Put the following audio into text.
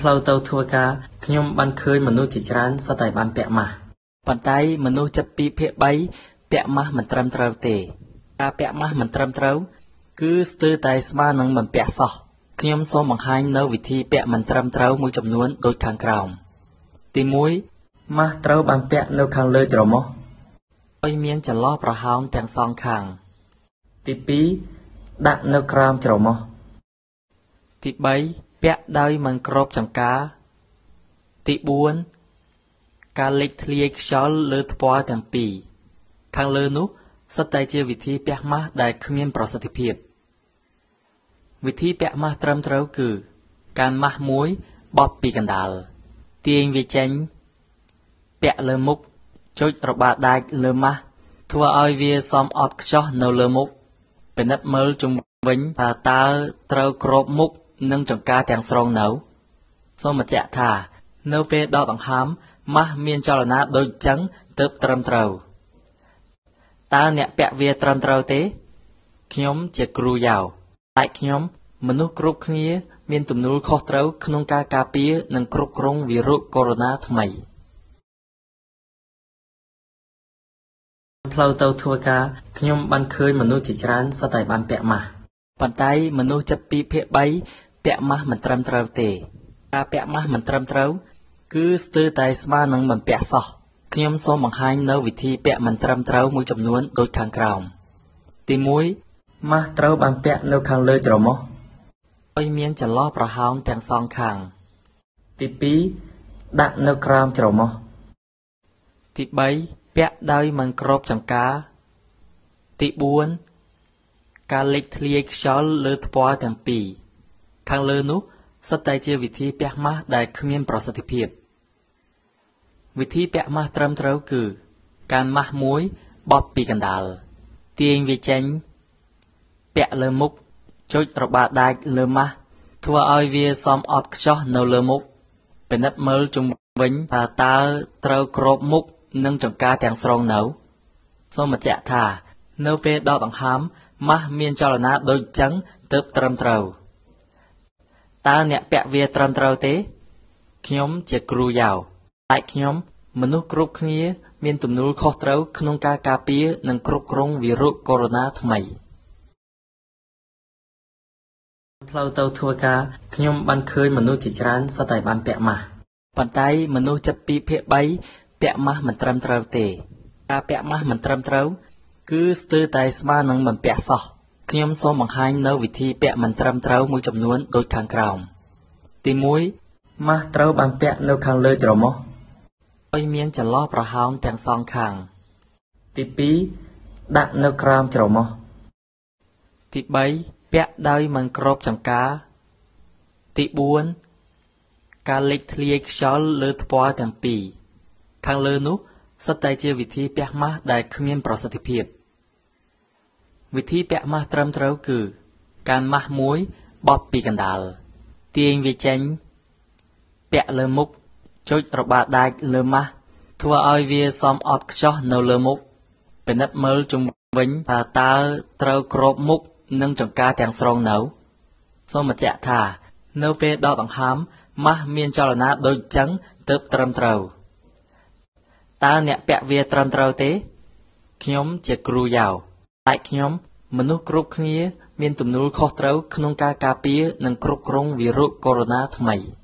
ផ្លូវទៅធ្វើការខ្ញុំបានឃើញមនុស្សជាច្រើនសុទ្ធតែបានពាក់ម៉ាស់ប៉ុន្តែ មនុស្សចិត្ត2ភាគ3ពាក់ម៉ាស់មិនត្រឹមត្រូវទេការពាក់ម៉ាស់មិនត្រឹមត្រូវ គឺស្ទើរតែស្មើនឹងមិនពាក់សោះខ្ញុំសូមបង្ហាញនៅវិធីពាក់មិនត្រឹមត្រូវមួយចំនួនដូចខាងក្រោមទី1ម៉ាស់ត្រូវបានពាក់នៅខាងលើច្រមុះឲ្យមានចន្លោះប្រហោងទាំងសងខាងទី2ដាក់នៅក្រោមច្រមុះទី3ពាក់ដោយមិនក្របចង្កាទី4ការលេចធ្លាយខ្យល់លើថ្ពាល់ទាំងពីរខាងលើនោះសុទ្ធតែជាវិធីពះម៉ាស់ដែលគ្មាន ប្រសិទ្ធភាព វិធីពះម៉ាស់ត្រឹមត្រូវគឺ ការម៉ាស់មួយបប់ពីកណ្ដាលទាញវាចេញ ពាក់លើមុខចុចរបាដាច់លើម៉ាស់ធ្វើឲ្យវាសំអត់ខ្ចោះនៅលើមុខពិនិត្យមើលជុំវិញថាតើត្រូវគ្របមុខនិងចង្ការទាំងស្រុងនៅសូមបញ្ជាក់ថា នៅពេលដកដង្ហើមម៉ាស់មានចលនាដូចចឹងទើបត្រឹមត្រូវតើអ្នកពាក់វាត្រឹមត្រូវទេ ខ្ញុំជាគ្រូយ៉ាវតែខ្ញុំមនុស្សគ្រប់គ្នា មានទំនួលខុសត្រូវ ក្នុងការការពារនិងគ្រប់គ្រងវីរុសកូវីដ -19 ថ្មីផ្លូវទៅធ្វើការខ្ញុំបានឃើញមនុស្សជាច្រើនសុទ្ធតែបានពាក់ម៉ាស់ប៉ុន្តែ មនុស្សចិត្ត2ភាគ3ពាក់ម៉ាស់មិនត្រឹមត្រូវទេការពាក់ម៉ាស់មិនត្រឹមត្រូវគឺស្ទើរតែស្មើនឹងមិនពាក់សោះខ្ញុំសូមបង្ហាញនៅវិធីពាក់មិនត្រឹមត្រូវមួយចំនួនដូចខាងក្រោមទី1ម៉ាស់ត្រូវបានពាក់នៅខាងលើច្រមុះឲ្យមានចន្លោះប្រហោងទាំងសងខាង ទី2ដាក់នៅក្រោមច្រមុះទី3ពាក់ដោយមិនគ្របចង្កាទី4ការលេចធ្លាយខ្យល់លើថ្ពាល់ទាំងពីរខាងលើនោះសុទ្ធតែជាវិធីពះម៉ាស់ដែលគ្មានប្រសិទ្ធភាព វិធីពះម៉ាស់ត្រឹមត្រូវគឺ ការម៉ាស់មួយបត់ពីកណ្ដាលទាញវាចេញពាក់លើមុខចុចរបាដាច់លើម៉ាស់ធ្វើឲ្យវាសំអត់ខ្ចោះនៅលើមុខពិនិត្យមើលជុំវិញថាតើត្រូវក្របមុខនិងចង្ការទាំងស្រុងនៅ សូមបញ្ជាក់ថា នៅពេលដកដង្ហើមម៉ាស់មានចលនាដូចចឹងទើបត្រឹមត្រូវ។តើអ្នកពាក់វាត្រឹមត្រូវទេខ្ញុំជាគ្រូយ៉ាវតែខ្ញុំ មនុស្សគ្រប់គ្នា មានទំនួលខុសត្រូវ ក្នុងការការពារនិង គ្រប់គ្រងវីរុសកូវីដ -19 ថ្មីផ្លូវទៅធ្វើការខ្ញុំបានឃើញមនុស្សជាច្រើនសុទ្ធតែបានពាក់ម៉ាស់ប៉ុន្តែ មនុស្សចិត្ត2ភាគ3ពាក់ម៉ាស់មិនត្រឹមត្រូវទេការពាក់ម៉ាស់មិនត្រឹមត្រូវ គឺស្ទើរតែស្មើនឹងមិនពាក់សោះ។ខ្ញុំសូមបង្ហាញនៅវិធីពាក់មិនត្រឹមត្រូវមួយចំនួនដូចខាងក្រោម ទី1ម៉ាស់ត្រូវបានពាក់នៅខាងលើច្រមុះឲ្យមាន ចន្លោះប្រហោងទាំងសងខាងទី2ដាក់នៅក្រោមច្រមុះទី3ពាក់ដោយមិនគ្របចង្កាទី4ការលេចធ្លាយខ្យល់ លើថ្ពាល់ទាំងពីរខាងលើនោះសុទ្ធតែជាវិធីពះម៉ាស់ដែលគ្មាន ប្រសិទ្ធភាព។វិធីពាក់ម៉ាស់ត្រឹមត្រូវគឺ ការម៉ាស់មួយបប់ពីកណ្ដាលទាញវាចេញពាក់លើមុខចុចរបាដាច់លើម៉ាស់ធ្វើឲ្យវាសមអត់ខ្ចោះនៅលើមុខពិនិត្យមើលជុំវិញថាតើត្រូវគ្របមុខនិងចង្កាទាំងស្រុងនៅសូមបញ្ជាក់ថា នៅពេលដកដង្ហើមម៉ាស់មានចលនាដូចចឹងទើបត្រឹមត្រូវតើអ្នកពាក់វាត្រឹមត្រូវទេ ខ្ញុំជាគ្រូយ៉ាវឯកខ្ញុំ មនុស្សគ្រប់គ្នាមានទំនួលខុសត្រូវក្នុងការការពារនិងគ្រប់គ្រងវីរុសកូវីដ -19 ថ្មី។